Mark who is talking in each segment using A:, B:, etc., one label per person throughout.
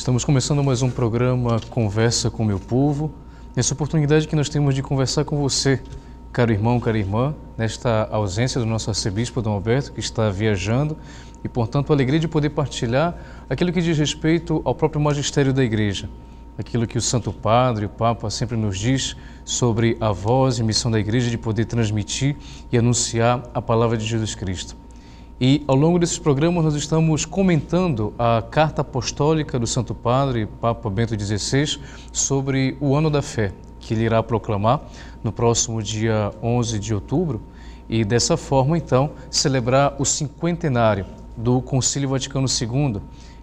A: Estamos começando mais um programa Conversa com Meu Povo. Nessa oportunidade que nós temos de conversar com você, caro irmão, cara irmã, nesta ausência do nosso arcebispo Dom Alberto, que está viajando, e portanto a alegria de poder partilhar aquilo que diz respeito ao próprio magistério da Igreja aquilo que o Santo Padre, o Papa, sempre nos diz sobre a voz e missão da Igreja de poder transmitir e anunciar a palavra de Jesus Cristo. E ao longo desses programas nós estamos comentando a Carta Apostólica do Santo Padre, Papa Bento XVI, sobre o Ano da Fé, que ele irá proclamar no próximo dia 11 de outubro e dessa forma então celebrar o cinquentenário do Concílio Vaticano II,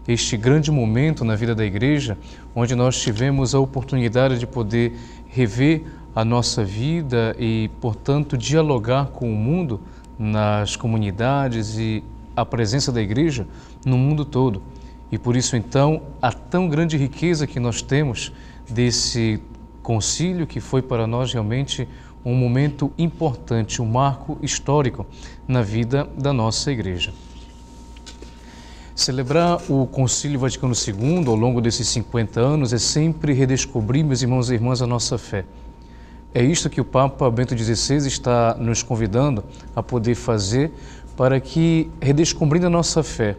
A: este grande momento na vida da Igreja, onde nós tivemos a oportunidade de poder rever a nossa vida e, portanto, dialogar com o mundo nas comunidades e a presença da igreja no mundo todo. E por isso, então, a tão grande riqueza que nós temos desse concílio, que foi para nós realmente um momento importante, um marco histórico na vida da nossa igreja. Celebrar o Concílio Vaticano II ao longo desses 50 anos é sempre redescobrir, meus irmãos e irmãs, a nossa fé. É isto que o Papa Bento XVI está nos convidando a poder fazer para que, redescobrindo a nossa fé,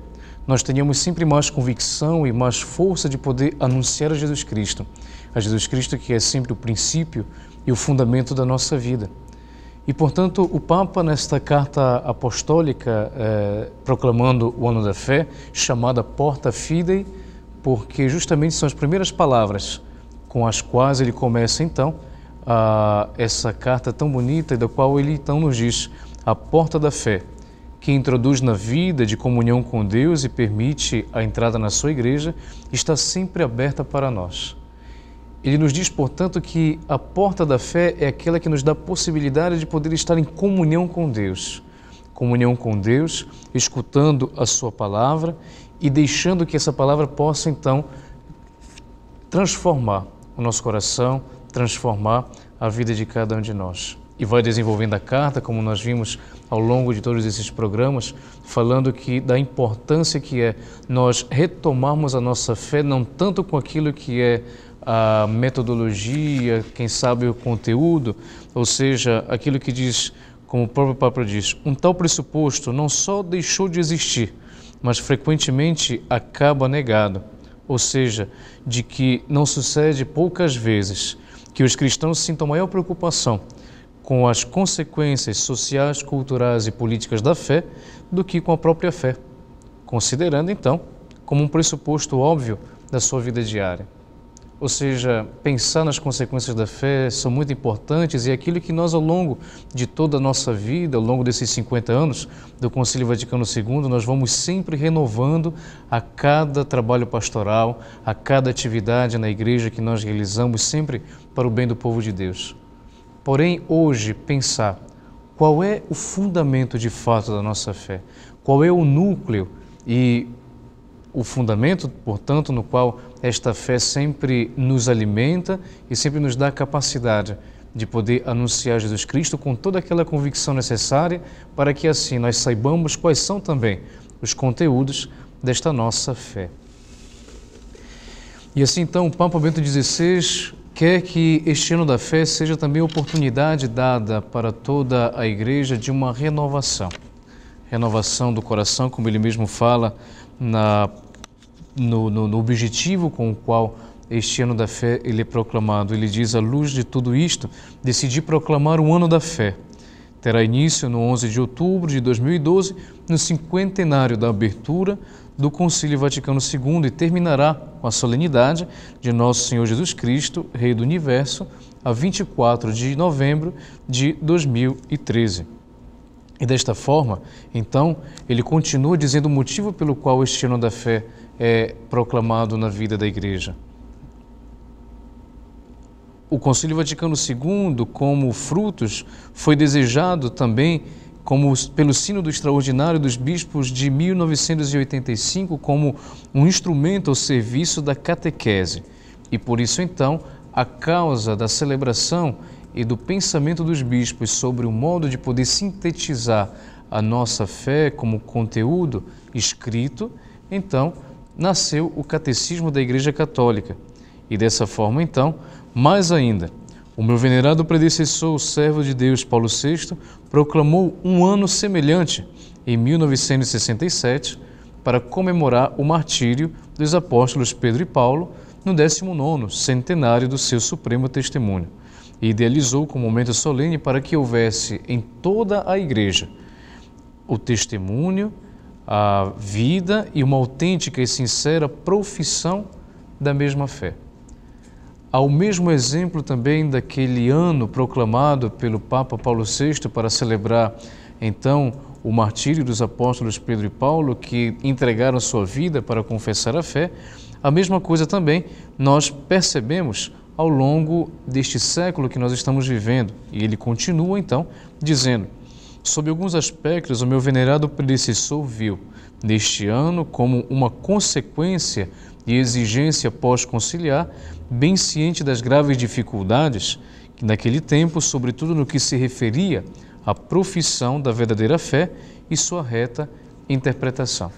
A: nós tenhamos sempre mais convicção e mais força de poder anunciar a Jesus Cristo. A Jesus Cristo que é sempre o princípio e o fundamento da nossa vida. E, portanto, o Papa, nesta carta apostólica, eh, proclamando o ano da fé, chamada Porta Fidei, porque justamente são as primeiras palavras com as quais ele começa, então, a essa carta tão bonita, da qual ele então nos diz a porta da fé, que introduz na vida de comunhão com Deus e permite a entrada na sua igreja, está sempre aberta para nós. Ele nos diz, portanto, que a porta da fé é aquela que nos dá a possibilidade de poder estar em comunhão com Deus. Comunhão com Deus, escutando a Sua palavra e deixando que essa palavra possa, então, transformar o nosso coração, transformar a vida de cada um de nós. E vai desenvolvendo a carta, como nós vimos ao longo de todos esses programas, falando que da importância que é nós retomarmos a nossa fé, não tanto com aquilo que é a metodologia, quem sabe o conteúdo, ou seja, aquilo que diz, como o próprio Papa diz, um tal pressuposto não só deixou de existir, mas frequentemente acaba negado. Ou seja, de que não sucede poucas vezes que os cristãos sintam maior preocupação com as consequências sociais, culturais e políticas da fé do que com a própria fé, considerando então como um pressuposto óbvio da sua vida diária. Ou seja, pensar nas consequências da fé são muito importantes e é aquilo que nós, ao longo de toda a nossa vida, ao longo desses 50 anos do Concílio Vaticano II, nós vamos sempre renovando a cada trabalho pastoral, a cada atividade na igreja que nós realizamos, sempre para o bem do povo de Deus. Porém, hoje, pensar qual é o fundamento de fato da nossa fé, qual é o núcleo e o fundamento, portanto, no qual esta fé sempre nos alimenta e sempre nos dá a capacidade de poder anunciar Jesus Cristo com toda aquela convicção necessária para que assim nós saibamos quais são também os conteúdos desta nossa fé. E assim então o Papa Bento XVI quer que este ano da fé seja também oportunidade dada para toda a igreja de uma renovação. Renovação do coração, como ele mesmo fala, na, no, no, no objetivo com o qual este ano da fé ele é proclamado. Ele diz, à luz de tudo isto, decidi proclamar o ano da fé terá início no 11 de outubro de 2012, no cinquentenário da abertura do Concílio Vaticano II e terminará com a solenidade de Nosso Senhor Jesus Cristo, Rei do Universo, a 24 de novembro de 2013. E desta forma, então, ele continua dizendo o motivo pelo qual este ano da fé é proclamado na vida da Igreja o Concílio Vaticano II, como frutos, foi desejado também como pelo sino do extraordinário dos bispos de 1985 como um instrumento ao serviço da catequese. E por isso então, a causa da celebração e do pensamento dos bispos sobre o modo de poder sintetizar a nossa fé como conteúdo escrito, então nasceu o Catecismo da Igreja Católica. E dessa forma, então, mais ainda, o meu venerado predecessor, o servo de Deus Paulo VI, proclamou um ano semelhante, em 1967, para comemorar o martírio dos apóstolos Pedro e Paulo no 19 centenário do seu supremo testemunho, e idealizou como momento solene para que houvesse em toda a Igreja o testemunho, a vida e uma autêntica e sincera profissão da mesma fé ao mesmo exemplo também daquele ano proclamado pelo Papa Paulo VI para celebrar então o martírio dos apóstolos Pedro e Paulo, que entregaram sua vida para confessar a fé, a mesma coisa também nós percebemos ao longo deste século que nós estamos vivendo. E ele continua então dizendo: Sob alguns aspectos, o meu venerado predecessor viu neste ano como uma consequência e exigência pós-conciliar, bem ciente das graves dificuldades que naquele tempo, sobretudo no que se referia à profissão da verdadeira fé e sua reta interpretação.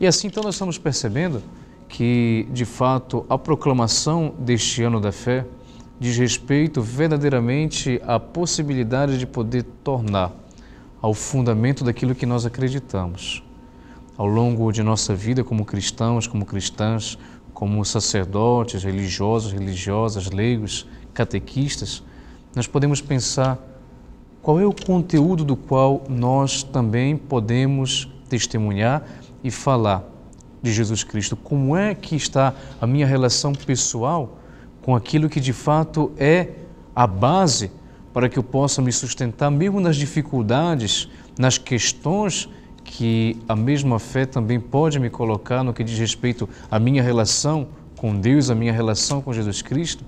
A: E assim então nós estamos percebendo que, de fato, a proclamação deste ano da fé diz respeito verdadeiramente à possibilidade de poder tornar ao fundamento daquilo que nós acreditamos ao longo de nossa vida como cristãos, como cristãs, como sacerdotes, religiosos, religiosas, leigos, catequistas, nós podemos pensar qual é o conteúdo do qual nós também podemos testemunhar e falar de Jesus Cristo. Como é que está a minha relação pessoal com aquilo que de fato é a base para que eu possa me sustentar mesmo nas dificuldades, nas questões que a mesma fé também pode me colocar no que diz respeito à minha relação com Deus, à minha relação com Jesus Cristo.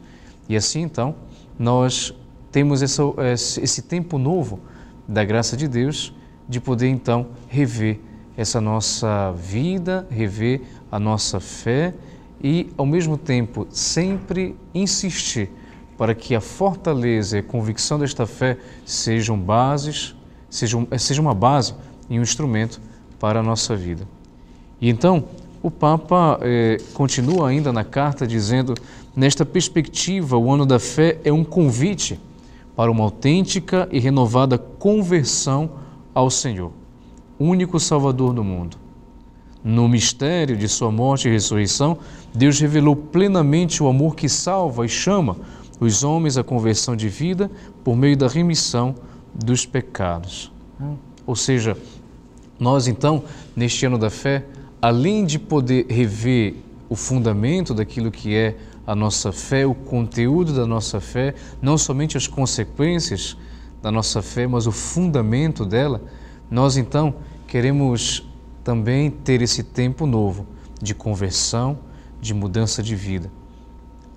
A: E assim então, nós temos esse tempo novo da graça de Deus de poder então rever essa nossa vida, rever a nossa fé e, ao mesmo tempo, sempre insistir para que a fortaleza e a convicção desta fé sejam bases, sejam, eh, seja uma base e um instrumento para a nossa vida. E então, o Papa eh, continua ainda na carta dizendo: nesta perspectiva, o ano da fé é um convite para uma autêntica e renovada conversão ao Senhor, único Salvador do mundo. No mistério de sua morte e ressurreição, Deus revelou plenamente o amor que salva e chama os homens à conversão de vida por meio da remissão dos pecados. Ou seja, nós, então, neste ano da fé, além de poder rever o fundamento daquilo que é a nossa fé, o conteúdo da nossa fé, não somente as consequências da nossa fé, mas o fundamento dela, nós então queremos também ter esse tempo novo de conversão, de mudança de vida.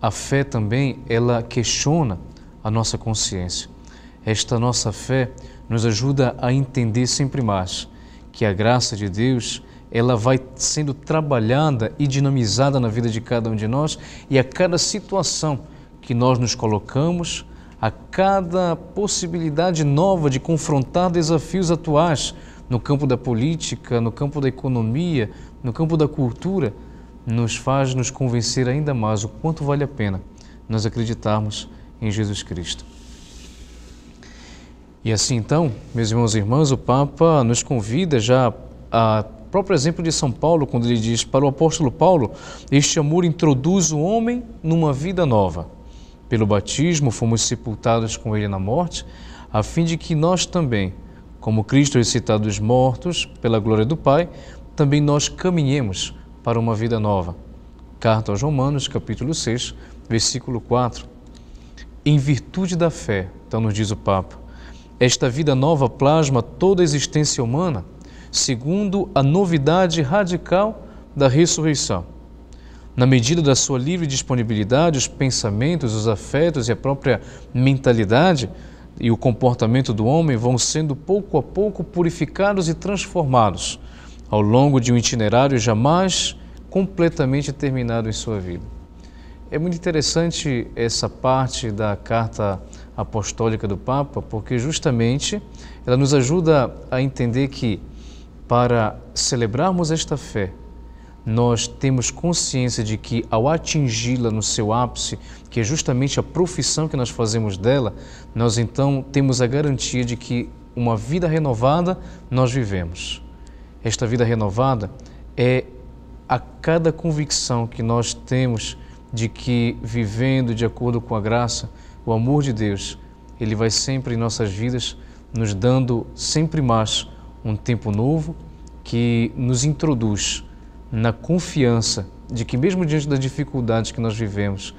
A: A fé também, ela questiona a nossa consciência. Esta nossa fé nos ajuda a entender sempre mais que a graça de Deus ela vai sendo trabalhada e dinamizada na vida de cada um de nós e a cada situação que nós nos colocamos, a cada possibilidade nova de confrontar desafios atuais no campo da política, no campo da economia, no campo da cultura, nos faz nos convencer ainda mais o quanto vale a pena nós acreditarmos em Jesus Cristo. E assim então, meus irmãos e irmãs, o Papa nos convida já a próprio exemplo de São Paulo, quando ele diz para o apóstolo Paulo, este amor introduz o homem numa vida nova. Pelo batismo fomos sepultados com ele na morte, a fim de que nós também, como Cristo ressuscitado dos mortos pela glória do Pai, também nós caminhemos para uma vida nova. Carta aos Romanos, capítulo 6, versículo 4. Em virtude da fé, então nos diz o Papa, esta vida nova plasma toda a existência humana, segundo a novidade radical da ressurreição. Na medida da sua livre disponibilidade, os pensamentos, os afetos e a própria mentalidade e o comportamento do homem vão sendo pouco a pouco purificados e transformados ao longo de um itinerário jamais completamente terminado em sua vida. É muito interessante essa parte da carta apostólica do Papa, porque justamente ela nos ajuda a entender que para celebrarmos esta fé, nós temos consciência de que ao atingi-la no seu ápice, que é justamente a profissão que nós fazemos dela, nós então temos a garantia de que uma vida renovada nós vivemos. Esta vida renovada é a cada convicção que nós temos de que vivendo de acordo com a graça, o amor de Deus, ele vai sempre em nossas vidas nos dando sempre mais um tempo novo que nos introduz na confiança de que mesmo diante das dificuldades que nós vivemos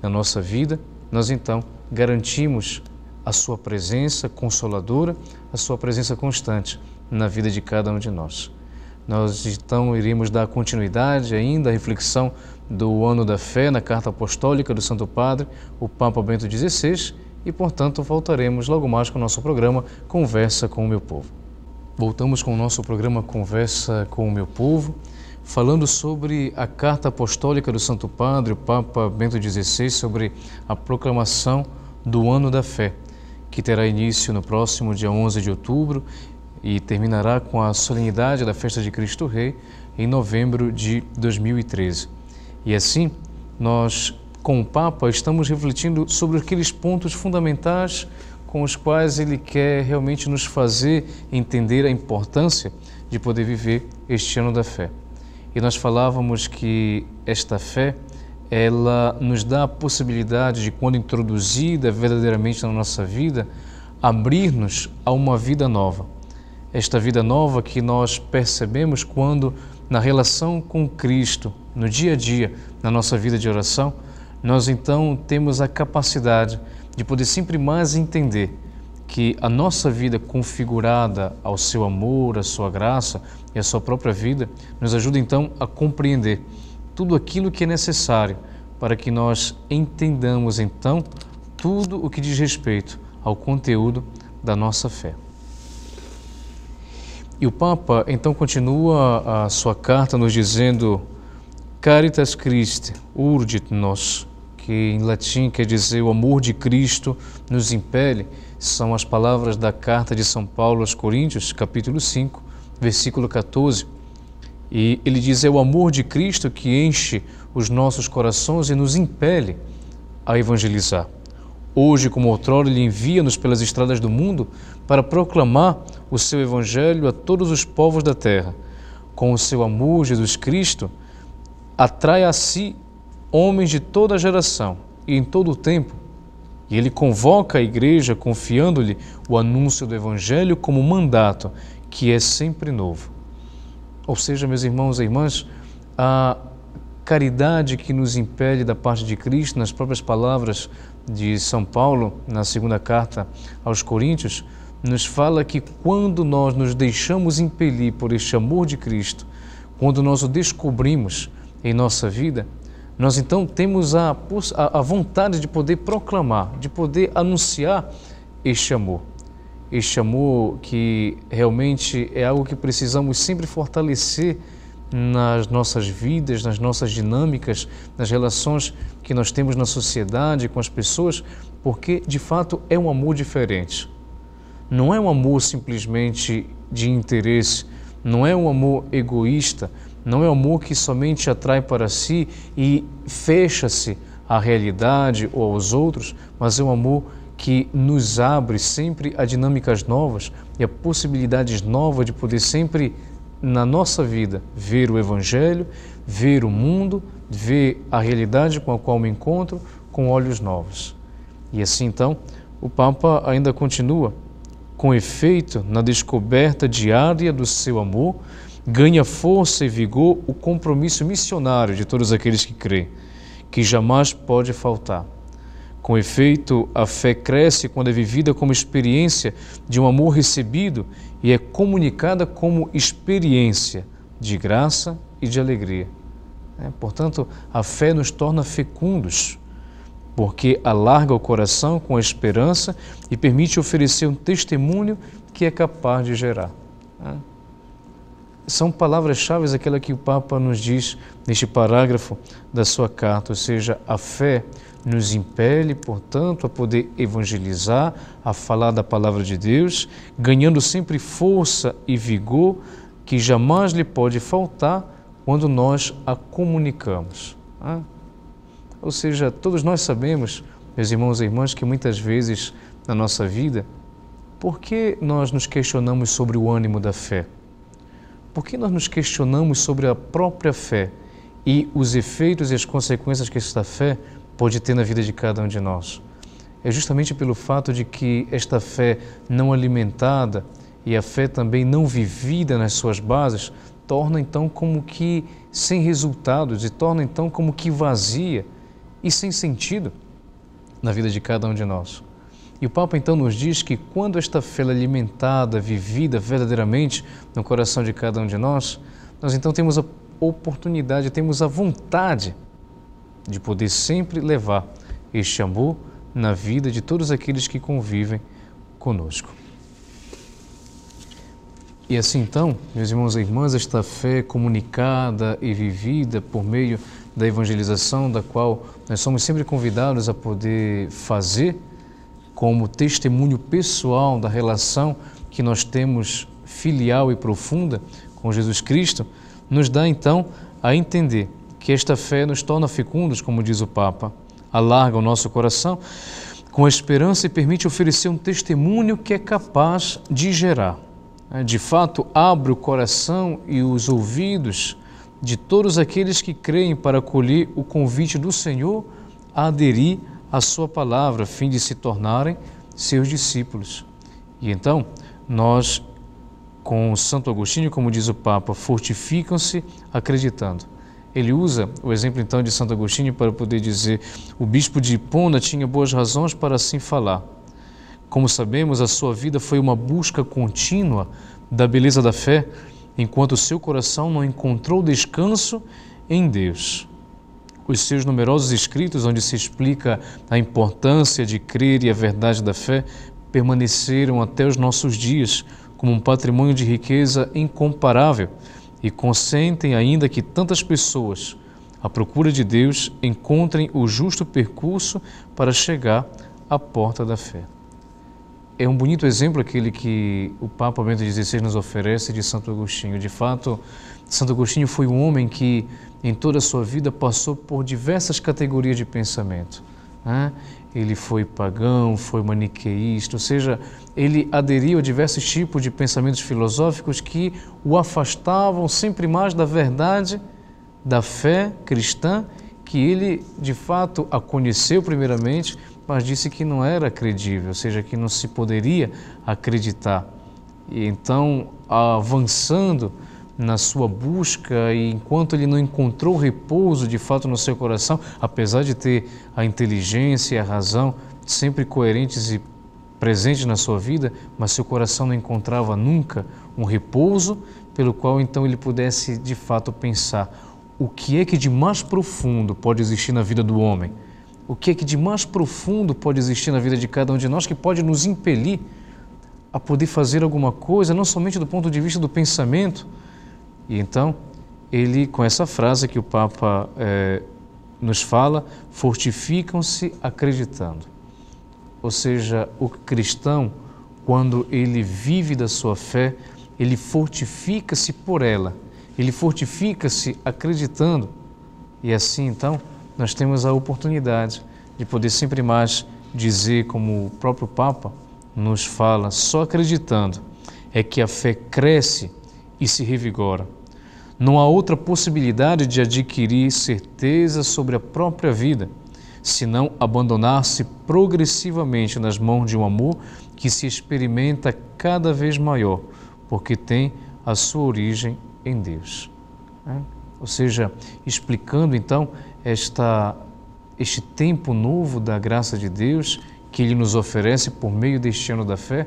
A: na nossa vida, nós então garantimos a sua presença consoladora, a sua presença constante na vida de cada um de nós. Nós então iremos dar continuidade ainda à reflexão do ano da fé na Carta Apostólica do Santo Padre, o Papa Bento XVI, e portanto voltaremos logo mais com o nosso programa Conversa com o Meu Povo. Voltamos com o nosso programa Conversa com o Meu Povo, falando sobre a Carta Apostólica do Santo Padre, o Papa Bento XVI, sobre a proclamação do Ano da Fé, que terá início no próximo dia 11 de outubro e terminará com a solenidade da Festa de Cristo Rei em novembro de 2013. E assim, nós, com o Papa, estamos refletindo sobre aqueles pontos fundamentais com os quais ele quer realmente nos fazer entender a importância de poder viver este ano da fé. E nós falávamos que esta fé, ela nos dá a possibilidade de, quando introduzida verdadeiramente na nossa vida, abrir-nos a uma vida nova. Esta vida nova que nós percebemos quando, na relação com Cristo, no dia a dia, na nossa vida de oração, nós então temos a capacidade de poder sempre mais entender que a nossa vida configurada ao seu amor, à sua graça e à sua própria vida nos ajuda então a compreender tudo aquilo que é necessário para que nós entendamos então tudo o que diz respeito ao conteúdo da nossa fé. E o Papa então continua a sua carta nos dizendo Caritas Christi, urgit nos, que em latim quer dizer o amor de Cristo nos impele, são as palavras da carta de São Paulo aos Coríntios, capítulo 5, versículo 14. E ele diz: É o amor de Cristo que enche os nossos corações e nos impele a evangelizar. Hoje, como outrora, ele envia-nos pelas estradas do mundo para proclamar o seu evangelho a todos os povos da terra. Com o seu amor, Jesus Cristo atrai a si homens de toda geração e em todo o tempo, e ele convoca a igreja confiando-lhe o anúncio do Evangelho como mandato que é sempre novo. Ou seja, meus irmãos e irmãs, a caridade que nos impele da parte de Cristo, nas próprias palavras de São Paulo, na segunda carta aos Coríntios, nos fala que quando nós nos deixamos impelir por este amor de Cristo, quando nós o descobrimos, em nossa vida, nós então temos a, a vontade de poder proclamar, de poder anunciar este amor. Este amor que realmente é algo que precisamos sempre fortalecer nas nossas vidas, nas nossas dinâmicas, nas relações que nós temos na sociedade, com as pessoas, porque de fato é um amor diferente. Não é um amor simplesmente de interesse, não é um amor egoísta, não é o amor que somente atrai para si e fecha-se à realidade ou aos outros, mas é um amor que nos abre sempre a dinâmicas novas e a possibilidades novas de poder sempre na nossa vida ver o Evangelho, ver o mundo, ver a realidade com a qual me encontro com olhos novos. E assim então, o Papa ainda continua com efeito na descoberta diária do seu amor ganha força e vigor o compromisso missionário de todos aqueles que crê, que jamais pode faltar. Com efeito, a fé cresce quando é vivida como experiência de um amor recebido e é comunicada como experiência de graça e de alegria. É, portanto, a fé nos torna fecundos, porque alarga o coração com a esperança e permite oferecer um testemunho que é capaz de gerar. É são palavras-chave aquela que o Papa nos diz neste parágrafo da sua carta, ou seja, a fé nos impele, portanto, a poder evangelizar, a falar da palavra de Deus, ganhando sempre força e vigor que jamais lhe pode faltar quando nós a comunicamos. Né? Ou seja, todos nós sabemos, meus irmãos e irmãs, que muitas vezes na nossa vida, por que nós nos questionamos sobre o ânimo da fé? por que nós nos questionamos sobre a própria fé e os efeitos e as consequências que esta fé pode ter na vida de cada um de nós? É justamente pelo fato de que esta fé não alimentada e a fé também não vivida nas suas bases torna então como que sem resultados e torna então como que vazia e sem sentido na vida de cada um de nós. E o Papa então nos diz que quando esta fé é alimentada, vivida verdadeiramente no coração de cada um de nós, nós então temos a oportunidade, temos a vontade de poder sempre levar este amor na vida de todos aqueles que convivem conosco. E assim então, meus irmãos e irmãs, esta fé comunicada e vivida por meio da evangelização, da qual nós somos sempre convidados a poder fazer como testemunho pessoal da relação que nós temos filial e profunda com Jesus Cristo, nos dá então a entender que esta fé nos torna fecundos, como diz o Papa, alarga o nosso coração com esperança e permite oferecer um testemunho que é capaz de gerar. É, de fato, abre o coração e os ouvidos de todos aqueles que creem para acolher o convite do Senhor a aderir a sua palavra, a fim de se tornarem seus discípulos. E então, nós, com Santo Agostinho, como diz o Papa, fortificam-se acreditando. Ele usa o exemplo então de Santo Agostinho para poder dizer: o bispo de Hipona tinha boas razões para assim falar. Como sabemos, a sua vida foi uma busca contínua da beleza da fé, enquanto seu coração não encontrou descanso em Deus os seus numerosos escritos, onde se explica a importância de crer e a verdade da fé, permaneceram até os nossos dias como um patrimônio de riqueza incomparável e consentem ainda que tantas pessoas, à procura de Deus, encontrem o justo percurso para chegar à porta da fé. É um bonito exemplo aquele que o Papa Bento XVI nos oferece de Santo Agostinho. De fato, Santo Agostinho foi um homem que em toda a sua vida passou por diversas categorias de pensamento. Né? Ele foi pagão, foi maniqueísta, ou seja, ele aderiu a diversos tipos de pensamentos filosóficos que o afastavam sempre mais da verdade, da fé cristã, que ele de fato a conheceu primeiramente, mas disse que não era credível, ou seja, que não se poderia acreditar. E então, avançando, na sua busca e enquanto ele não encontrou repouso de fato no seu coração, apesar de ter a inteligência e a razão sempre coerentes e presentes na sua vida, mas seu coração não encontrava nunca um repouso pelo qual então ele pudesse de fato pensar o que é que de mais profundo pode existir na vida do homem? O que é que de mais profundo pode existir na vida de cada um de nós que pode nos impelir a poder fazer alguma coisa, não somente do ponto de vista do pensamento, e então, ele, com essa frase que o Papa eh, nos fala, fortificam-se acreditando. Ou seja, o cristão, quando ele vive da sua fé, ele fortifica-se por ela, ele fortifica-se acreditando. E assim, então, nós temos a oportunidade de poder sempre mais dizer, como o próprio Papa nos fala, só acreditando é que a fé cresce e se revigora. Não há outra possibilidade de adquirir certeza sobre a própria vida, senão abandonar-se progressivamente nas mãos de um amor que se experimenta cada vez maior, porque tem a sua origem em Deus. É? Ou seja, explicando então esta, este tempo novo da graça de Deus que Ele nos oferece por meio deste ano da fé,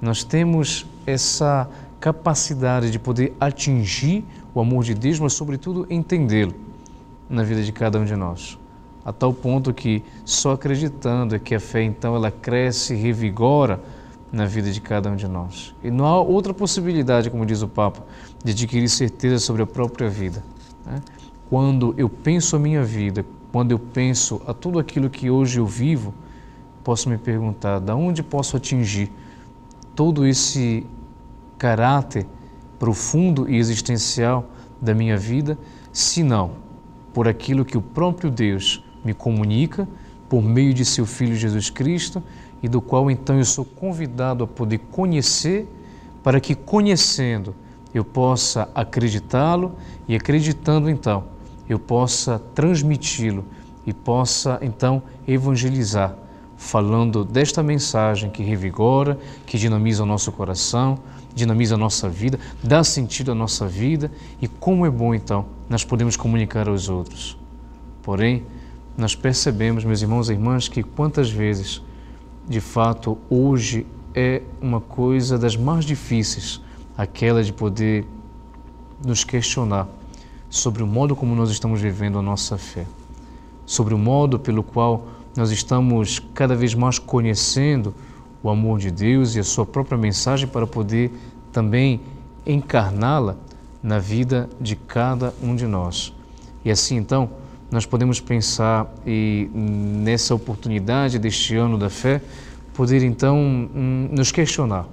A: nós temos essa capacidade de poder atingir o amor de Deus, mas sobretudo entendê-lo na vida de cada um de nós. A tal ponto que só acreditando é que a fé então ela cresce e revigora na vida de cada um de nós. E não há outra possibilidade, como diz o Papa, de adquirir certeza sobre a própria vida. Né? Quando eu penso a minha vida, quando eu penso a tudo aquilo que hoje eu vivo, posso me perguntar da onde posso atingir todo esse caráter profundo e existencial da minha vida, senão por aquilo que o próprio Deus me comunica por meio de seu Filho Jesus Cristo e do qual então eu sou convidado a poder conhecer, para que conhecendo eu possa acreditá-lo e acreditando então eu possa transmiti-lo e possa então evangelizar, falando desta mensagem que revigora, que dinamiza o nosso coração, dinamiza a nossa vida, dá sentido à nossa vida e como é bom então nós podemos comunicar aos outros. Porém, nós percebemos, meus irmãos e irmãs, que quantas vezes, de fato, hoje é uma coisa das mais difíceis, aquela de poder nos questionar sobre o modo como nós estamos vivendo a nossa fé, sobre o modo pelo qual nós estamos cada vez mais conhecendo o amor de Deus e a sua própria mensagem para poder também encarná-la na vida de cada um de nós. E assim então, nós podemos pensar e nessa oportunidade deste ano da fé, poder então hum, nos questionar.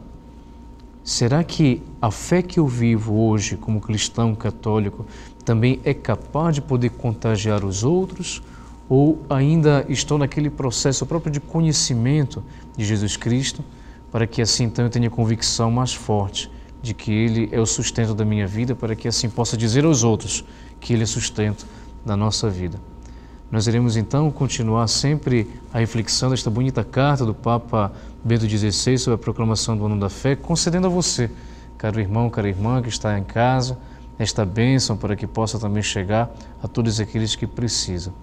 A: Será que a fé que eu vivo hoje como cristão católico também é capaz de poder contagiar os outros? ou ainda estou naquele processo próprio de conhecimento de Jesus Cristo, para que assim então eu tenha convicção mais forte de que Ele é o sustento da minha vida, para que assim possa dizer aos outros que Ele é sustento da nossa vida. Nós iremos então continuar sempre a reflexão desta bonita carta do Papa Bento XVI sobre a proclamação do ano da fé, concedendo a você, caro irmão, cara irmã que está em casa, esta bênção para que possa também chegar a todos aqueles que precisam.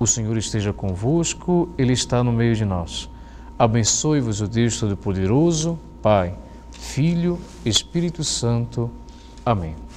A: O Senhor esteja convosco, Ele está no meio de nós. Abençoe-vos o Deus Todo-Poderoso, Pai, Filho, Espírito Santo. Amém.